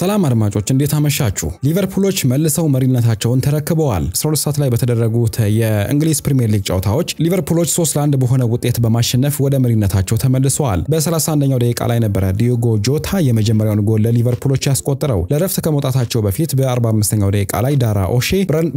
ሰላም አድማጮች እንዴት አመሻችሁ። ሊቨርፑሎች መልሰው መሪነታቸውን ተረክበዋል። 12 ሰዓት ላይ በተደረጉት የእንግሊዝ ፕሪምየር ሊግ ጨዋታዎች ሊቨርፑሎች 3 ለ1 በሆነ ውጤት በማሸነፍ ወደ መሪነታቸው ተመልሰዋል። በ31ኛው ደቂቃ ላይ ነበረ ዲዮጎ ጆታ የመጀመሪያውን ጎል ለሊቨርፑሎች ያስቆጠረው። ለረፍት ከመውጣታቸው በፊት በ45ኛው ደቂቃ ላይ ዳራ ኦሼ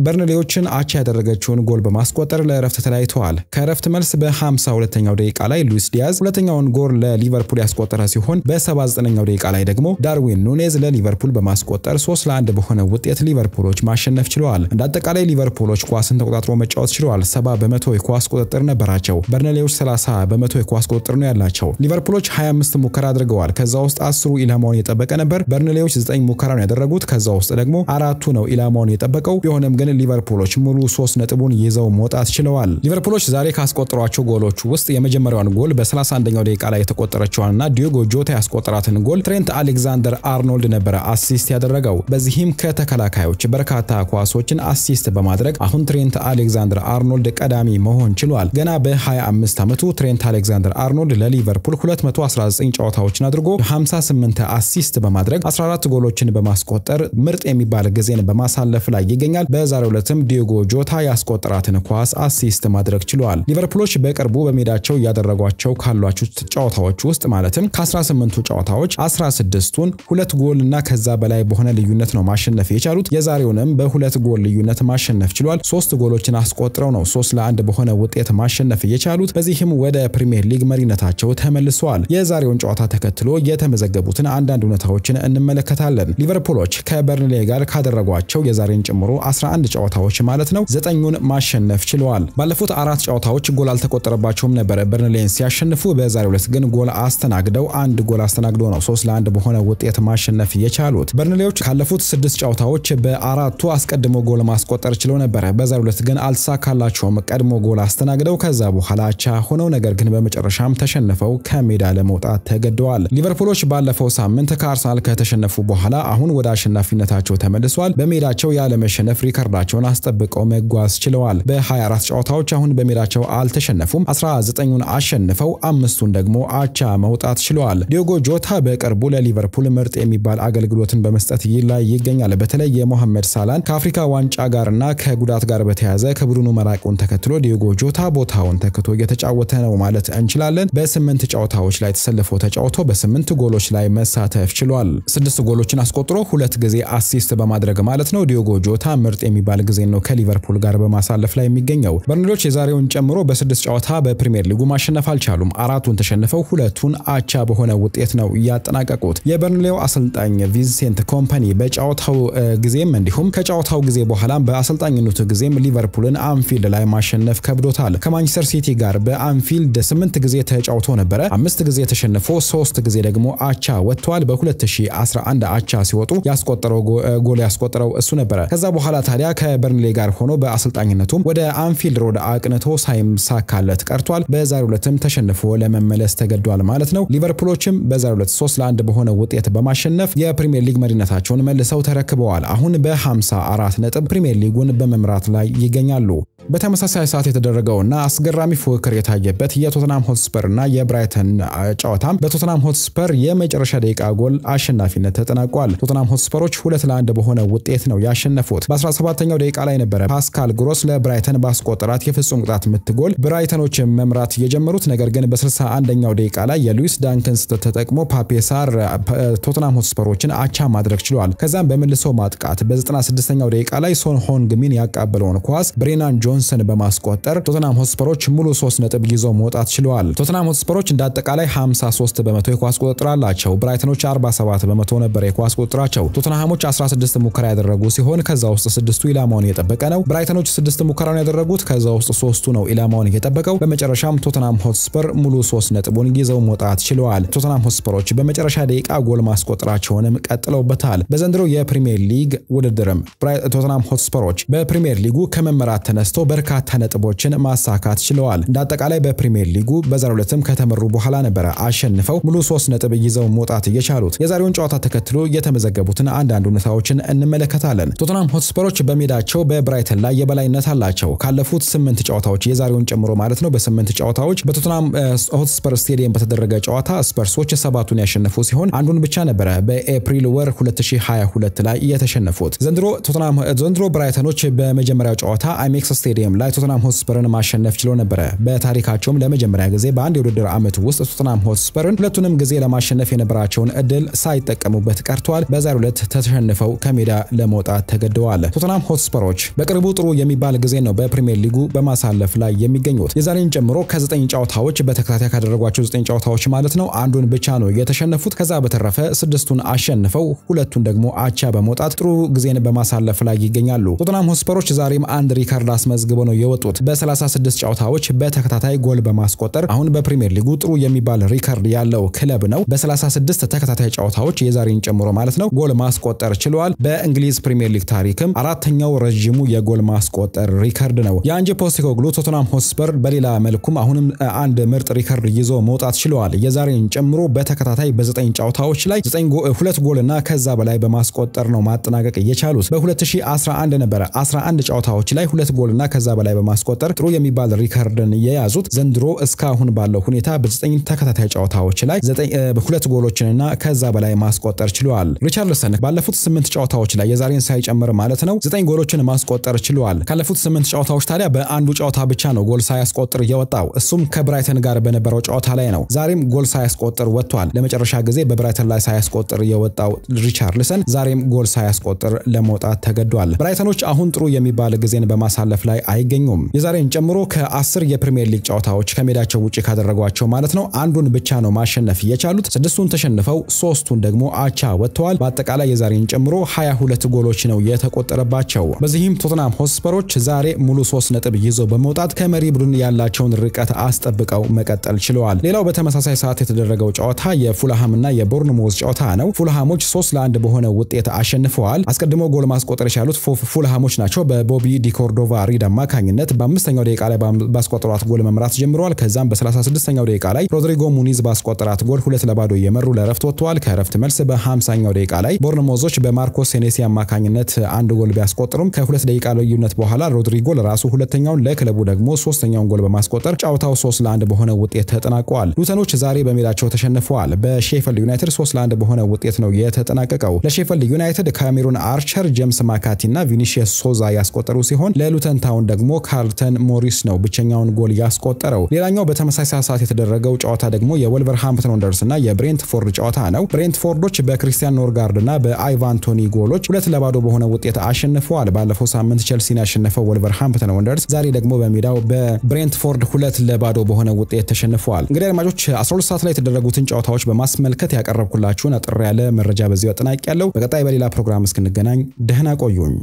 በርንሌዎችን አቻ ያደረገችውን ጎል በማስቆጠር ለረፍት ተለያይተዋል። ከረፍት መልስ በ52ኛው ደቂቃ ላይ ሉዊስ ዲያዝ ሁለተኛውን ጎል ለሊቨርፑል ያስቆጠረ ሲሆን በ79ኛው ደቂቃ ላይ ደግሞ ዳርዊን ኑኔዝ ለሊቨር ሊቨርፑል በማስቆጠር 3 ለ1 በሆነ ውጤት ሊቨርፑሎች ማሸነፍ ችለዋል። እንደ አጠቃላይ ሊቨርፑሎች ኳስን ተቆጣጥሮ መጫወት ችለዋል። 70 በመቶ የኳስ ቁጥጥር ነበራቸው። በርነሌዎች 30 በመቶ የኳስ ቁጥጥር ነው ያላቸው። ሊቨርፑሎች 25 ሙከራ አድርገዋል። ከዛ ውስጥ አስሩ ኢላማውን የጠበቀ ነበር። በርነሌዎች 9 ሙከራ ነው ያደረጉት። ከዛ ውስጥ ደግሞ አራቱ ነው ኢላማውን የጠበቀው። ቢሆንም ግን ሊቨርፑሎች ሙሉ 3 ነጥቡን ይዘው መውጣት ችለዋል። ሊቨርፑሎች ዛሬ ካስቆጠሯቸው ጎሎች ውስጥ የመጀመሪያውን ጎል በ31ኛው ደቂቃ ላይ የተቆጠረችዋንና ዲዮጎ ጆታ ያስቆጠራትን ጎል ትሬንት አሌክዛንደር አርኖልድ ነበረ አሲስት ያደረገው። በዚህም ከተከላካዮች በርካታ ኳሶችን አሲስት በማድረግ አሁን ትሬንት አሌክዛንደር አርኖልድ ቀዳሚ መሆን ችሏል። ገና በ25 ዓመቱ ትሬንት አሌክዛንደር አርኖልድ ለሊቨርፑል 219 ጨዋታዎችን አድርጎ 58 አሲስት በማድረግ 14 ጎሎችን በማስቆጠር ምርጥ የሚባል ጊዜን በማሳለፍ ላይ ይገኛል። በዛሬው ዕለትም ዲዮጎ ጆታ ያስቆጠራትን ኳስ አሲስት ማድረግ ችሏል። ሊቨርፑሎች በቅርቡ በሜዳቸው እያደረጓቸው ካሏቸው ጨዋታዎች ውስጥ ማለትም ከ18ቱ ጨዋታዎች 16ቱን ሁለት ጎል እና ከዛ በላይ በሆነ ልዩነት ነው ማሸነፍ የቻሉት። የዛሬውንም በሁለት ጎል ልዩነት ማሸነፍ ችሏል። ሶስት ጎሎችን አስቆጥረው ነው ሶስት ለአንድ በሆነ ውጤት ማሸነፍ የቻሉት። በዚህም ወደ ፕሪምየር ሊግ መሪነታቸው ተመልሰዋል። የዛሬውን ጨዋታ ተከትሎ የተመዘገቡትን አንዳንድ እውነታዎችን እንመለከታለን። ሊቨርፑሎች ከበርንሌ ጋር ካደረጓቸው የዛሬን ጨምሮ 11 ጨዋታዎች ማለት ነው ዘጠኙን ማሸነፍ ችለዋል። ባለፉት አራት ጨዋታዎች ጎል አልተቆጠረባቸውም ነበር በርንሌን ሲያሸንፉ፣ በዛሬው ዕለት ግን ጎል አስተናግደው አንድ ጎል አስተናግዶ ነው ሶስት ለአንድ በሆነ ውጤት ማሸነፍ የቻ ቻሉት። በርንሌዎች ካለፉት ስድስት ጨዋታዎች በአራቱ አስቀድሞ ጎል ማስቆጠር ችለው ነበረ። በዛሬው ዕለት ግን አልተሳካላቸውም። ቀድሞ ጎል አስተናግደው ከዛ በኋላ አቻ ሆነው ነገር ግን በመጨረሻም ተሸንፈው ከሜዳ ለመውጣት ተገደዋል። ሊቨርፑሎች ባለፈው ሳምንት ከአርሰናል ከተሸነፉ በኋላ አሁን ወደ አሸናፊነታቸው ተመልሷል። በሜዳቸው ያለመሸነፍ ሪከርዳቸውን አስጠብቀው መጓዝ ችለዋል። በ24 ጨዋታዎች አሁን በሜዳቸው አልተሸነፉም። 19ን አሸንፈው አምስቱን ደግሞ አቻ መውጣት ችለዋል። ዲዮጎ ጆታ በቅርቡ ለሊቨርፑል ምርጥ የሚባል አገልግሎት አገልግሎትን በመስጠት ላይ ይገኛል። በተለይ የሞሐመድ ሳላን ከአፍሪካ ዋንጫ ጋርና ከጉዳት ጋር በተያያዘ ከቡድኑ መራቁን ተከትሎ ዲዮጎ ጆታ ቦታውን ተክቶ እየተጫወተ ነው ማለት እንችላለን። በስምንት ጨዋታዎች ላይ ተሰልፎ ተጫውቶ በስምንት ጎሎች ላይ መሳተፍ ችሏል። ስድስት ጎሎችን አስቆጥሮ ሁለት ጊዜ አሲስት በማድረግ ማለት ነው። ዲዮጎ ጆታ ምርጥ የሚባል ጊዜ ነው ከሊቨርፑል ጋር በማሳለፍ ላይ የሚገኘው። በርንዶች የዛሬውን ጨምሮ በስድስት ጨዋታ በፕሪምየር ሊጉ ማሸነፍ አልቻሉም። አራቱን ተሸንፈው ሁለቱን አቻ በሆነ ውጤት ነው እያጠናቀቁት። የበርንሌው አሰልጣኝ ቪንሴንት ኮምፓኒ በጨዋታው ጊዜም እንዲሁም ከጨዋታው ጊዜ በኋላ በአሰልጣኝነቱ ጊዜም ሊቨርፑልን አንፊልድ ላይ ማሸነፍ ከብዶታል። ከማንቸስተር ሲቲ ጋር በአንፊልድ ስምንት ጊዜ ተጫውቶ ነበረ። አምስት ጊዜ ተሸንፎ ሶስት ጊዜ ደግሞ አቻ ወጥቷል። በ2011 አቻ ሲወጡ ያስቆጠረው ጎል ያስቆጠረው እሱ ነበረ። ከዛ በኋላ ታዲያ ከበርንሌ ጋር ሆኖ በአሰልጣኝነቱም ወደ አንፊልድ ሮድ አቅንቶ ሳይሳካለት ቀርቷል። በዛሬው ዕለትም ተሸንፎ ለመመለስ ተገዷል ማለት ነው። ሊቨርፑሎችም በዛሬው ዕለት 3 ለ1 በሆነ ውጤት በማሸነፍ የፕሪምየር ሊግ መሪነታቸውን መልሰው ተረክበዋል። አሁን በ54 ነጥብ ፕሪምየር ሊጉን በመምራት ላይ ይገኛሉ። በተመሳሳይ ሰዓት የተደረገውና አስገራሚ ፉክክር የታየበት የቶትናም እና የብራይተን ጨዋታም በቶትናም ሆትስፐር የመጨረሻ ደቂቃ ጎል አሸናፊነት ተጠናቋል። ቶትናም ሆትስፐሮች ሁለት ለአንድ በሆነ ውጤት ነው ያሸነፉት። በ17ኛው ደቂቃ ላይ ነበረ ፓስካል ግሮስ ለብራይተን ባስቆጠራት የፍጹም ቅጣት ምት ጎል ብራይተኖችን መምራት የጀመሩት። ነገር ግን በ61ኛው ደቂቃ ላይ የሉዊስ ዳንክን ስህተት ተጠቅሞ ፓፔሳር ቶትናም ሆትስፐሮችን አቻ ማድረግ ችሏል። ከዛም በመልሶ ማጥቃት በ96ኛው ደቂቃ ላይ ሶን ሆንግሚን ያቃበለውን ኳስ ብሬናን ጆን ጆንሰን በማስቆጠር ቶተናም ሆትስፐሮች ሙሉ 3 ነጥብ ይዘው መውጣት ችለዋል። ቶተናም ሆትስፐሮች እንደ አጠቃላይ 53 በመቶ የኳስ ቁጥጥር አላቸው። ብራይተኖች 47 በመቶ ነበር የኳስ ቁጥጥራቸው። ቶተንሃሞች 16 ሙከራ ያደረጉ ሲሆን ከዛ ውስጥ ስድስቱ ኢላማውን እየጠበቀ ነው። ብራይተኖች 6 ሙከራውን ያደረጉት ከዛ ውስጥ ሶስቱ ነው ኢላማውን የጠበቀው። በመጨረሻም ቶተናም ሆትስፐር ሙሉ 3 ነጥቡን ይዘው መውጣት ችለዋል። ቶተናም ሆትስፐሮች በመጨረሻ ደቂቃ ጎል ማስቆጠራቸውንም ቀጥለውበታል። በዘንድሮ የፕሪሚየር ሊግ ውድድርም ቶተናም ሆትስፐሮች በፕሪሚየር ሊጉ ከመመራት ተነስተው በርካታ ነጥቦችን ማሳካት ችለዋል። እንደ አጠቃላይ በፕሪሚየር ሊጉ በዛሬው ዕለትም ከተመሩ በኋላ ነበረ አሸንፈው ሙሉ ሶስት ነጥብ ይዘው መውጣት እየቻሉት የዛሬውን ጨዋታ ተከትሎ የተመዘገቡትን አንዳንድ ሁኔታዎችን እንመለከታለን። ቶትናም ሆትስፐሮች በሜዳቸው በብራይተን ላይ የበላይነት አላቸው። ካለፉት ስምንት ጨዋታዎች የዛሬውን ጨምሮ ማለት ነው። በስምንት ጨዋታዎች በቶትናም ሆትስፐር ስቴዲየም በተደረገ ጨዋታ ስፐርሶች ሰባቱን ያሸነፉ ሲሆን አንዱን ብቻ ነበረ በኤፕሪል ወር 2022 ላይ የተሸነፉት። ዘንድሮ ቶትናም ዘንድሮ ብራይተኖች በመጀመሪያው ጨዋታ አሜክስ ስቴዲየም ላይ ቶትናም ሆትስፐርን ማሸነፍ ችሎ ነበረ። በታሪካቸውም ለመጀመሪያ ጊዜ በአንድ የውድድር ዓመት ውስጥ ቶትናም ሆትስፐርን ሁለቱንም ጊዜ ለማሸነፍ የነበራቸውን እድል ሳይጠቀሙበት ቀርቷል። በዛሬው ዕለት ተሸንፈው ከሜዳ ለመውጣት ተገደዋል። ቶትናም ሆትስፐሮች በቅርቡ ጥሩ የሚባል ጊዜ ነው በፕሪምየር ሊጉ በማሳለፍ ላይ የሚገኙት። የዛሬን ጨምሮ ከዘጠኝ ጨዋታዎች በተከታታይ ካደረጓቸው ዘጠኝ ጨዋታዎች ማለት ነው አንዱን ብቻ ነው የተሸነፉት። ከዛ በተረፈ ስድስቱን አሸንፈው ሁለቱን ደግሞ አቻ በመውጣት ጥሩ ጊዜን በማሳለፍ ላይ ይገኛሉ። ቶትናም ሆትስፐሮች ዛሬም አንድ ሪካርድ አስመ አስመዝግበው ነው የወጡት። በ36 ጨዋታዎች በተከታታይ ጎል በማስቆጠር አሁን በፕሪምየር ሊጉ ጥሩ የሚባል ሪከርድ ያለው ክለብ ነው። በ36 ተከታታይ ጨዋታዎች የዛሬን ጨምሮ ማለት ነው ጎል ማስቆጠር ችሏል። በእንግሊዝ ፕሪምየር ሊግ ታሪክም አራተኛው ረዥሙ የጎል ማስቆጠር ሪከርድ ነው። የአንጄ ፖስቴኮግሉ ቶተናም ሆስፐር በሌላ መልኩም አሁንም አንድ ምርጥ ሪከርድ ይዞ መውጣት ችለዋል። የዛሬን ጨምሮ በተከታታይ በዘጠኝ ጨዋታዎች ላይ ሁለት ጎልና ከዛ በላይ በማስቆጠር ነው ማጠናቀቅ የቻሉት። በ2011 ነበረ 11 ጨዋታዎች ላይ ሁለት ጎልና ከዛ በላይ በማስቆጠር ጥሩ የሚባል ሪከርድን የያዙት ዘንድሮ እስካሁን ባለው ሁኔታ በዘጠኝ ተከታታይ ጨዋታዎች ላይ ሁለት ጎሎችንና ከዛ በላይ ማስቆጠር ችለዋል። ሪቻርልሰን ባለፉት ስምንት ጨዋታዎች ላይ የዛሬን ሳይጨምር ማለት ነው ዘጠኝ ጎሎችን ማስቆጠር ችለዋል። ካለፉት ስምንት ጨዋታዎች ታዲያ በአንዱ ጨዋታ ብቻ ነው ጎል ሳያስቆጥር የወጣው እሱም ከብራይተን ጋር በነበረው ጨዋታ ላይ ነው። ዛሬም ጎል ሳያስቆጥር ወጥቷል። ለመጨረሻ ጊዜ በብራይተን ላይ ሳያስቆጥር የወጣው ሪቻርልሰን ዛሬም ጎል ሳያስቆጥር ለመውጣት ተገዷል። ብራይተኖች አሁን ጥሩ የሚባል ጊዜን በማሳለፍ ላይ ላይ አይገኙም። የዛሬን ጨምሮ ከአስር የፕሪሚየር ሊግ ጨዋታዎች ከሜዳቸው ውጭ ካደረጓቸው ማለት ነው አንዱን ብቻ ነው ማሸነፍ የቻሉት። ስድስቱን ተሸንፈው ሶስቱን ደግሞ አቻ ወጥተዋል። በአጠቃላይ የዛሬን ጨምሮ 22 ጎሎች ነው የተቆጠረባቸው። በዚህም ቶትናም ሆስፐሮች ዛሬ ሙሉ 3 ነጥብ ይዘው በመውጣት ከመሪ ቡድን ያላቸውን ርቀት አስጠብቀው መቀጠል ችለዋል። ሌላው በተመሳሳይ ሰዓት የተደረገው ጨዋታ የፉልሃም እና የቦርንሞዝ ጨዋታ ነው። ፉልሃሞች 3 ለአንድ በሆነ ውጤት አሸንፈዋል። አስቀድሞ ጎል ማስቆጠር የቻሉት ፉልሃሞች ናቸው። በቦቢ ዲኮርዶቫ ሪዳ አማካኝነት በአምስተኛው ደቂቃ ላይ ባስቆጠሯት ጎል መምራት ጀምረዋል። ከዛም በ36ኛው ደቂቃ ላይ ሮድሪጎ ሙኒዝ ባስቆጠራት ጎል ሁለት ለባዶ እየመሩ ለረፍት ወጥተዋል። ከረፍት መልስ በ50ኛው ደቂቃ ላይ ቦርንሞዞች በማርኮስ ሴኔሲ አማካኝነት አንድ ጎል ቢያስቆጥሩም ከሁለት ደቂቃ ልዩነት በኋላ ሮድሪጎ ለራሱ ሁለተኛውን ለክለቡ ደግሞ ሶስተኛውን ጎል በማስቆጠር ጨዋታው ሶስት ለአንድ በሆነ ውጤት ተጠናቀዋል። ሉተኖች ዛሬ በሜዳቸው ተሸንፈዋል። በሼፈልድ ዩናይትድ ሶስት ለአንድ በሆነ ውጤት ነው የተጠናቀቀው። ለሼፈልድ ዩናይትድ ካሜሩን አርቸር፣ ጄምስ ማካቲ እና ቪኒሺየስ ሶዛ ያስቆጠሩ ሲሆን ለሉተን ታውን ሌላውን ደግሞ ካርልተን ሞሪስ ነው ብቸኛውን ጎል ያስቆጠረው። ሌላኛው በተመሳሳይ ሰዓት የተደረገው ጨዋታ ደግሞ የወልቨርሃምፕተን ወንደርስ እና የብሬንትፎርድ ጨዋታ ነው። ብሬንትፎርዶች በክሪስቲያን ኖርጋርድ እና በአይቫን ቶኒ ጎሎች ሁለት ለባዶ በሆነ ውጤት አሸንፈዋል። ባለፈው ሳምንት ቸልሲን ያሸነፈው ወልቨርሃምፕተን ወንደርስ ዛሬ ደግሞ በሜዳው በብሬንትፎርድ ሁለት ለባዶ በሆነ ውጤት ተሸንፈዋል። እንግዲህ አድማጮች 12 ሰዓት ላይ የተደረጉትን ጨዋታዎች በማስመልከት ያቀረብኩላችሁን አጥር ያለ መረጃ በዚሁ አጠናቅ ያለው። በቀጣይ በሌላ ፕሮግራም እስክንገናኝ ደህና ቆዩኝ።